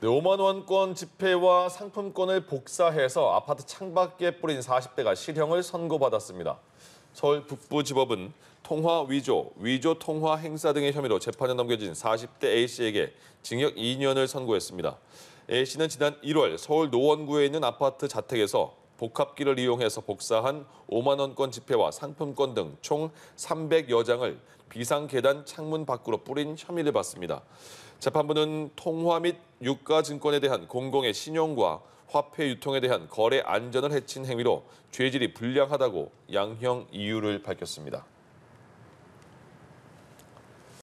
네, 5만 원권 지폐와 상품권을 복사해서 아파트 창밖에 뿌린 40대가 실형을 선고받았습니다. 서울 북부지법은 통화 위조, 위조 통화 행사 등의 혐의로 재판에 넘겨진 40대 A씨에게 징역 2년을 선고했습니다. A씨는 지난 1월 서울 노원구에 있는 아파트 자택에서 복합기를 이용해서 복사한 5만 원권 지폐와 상품권 등 총 300여 장을 비상계단 창문 밖으로 뿌린 혐의를 받습니다. 재판부는 통화 및 유가증권에 대한 공공의 신용과 화폐 유통에 대한 거래 안전을 해친 행위로 죄질이 불량하다고 양형 이유를 밝혔습니다.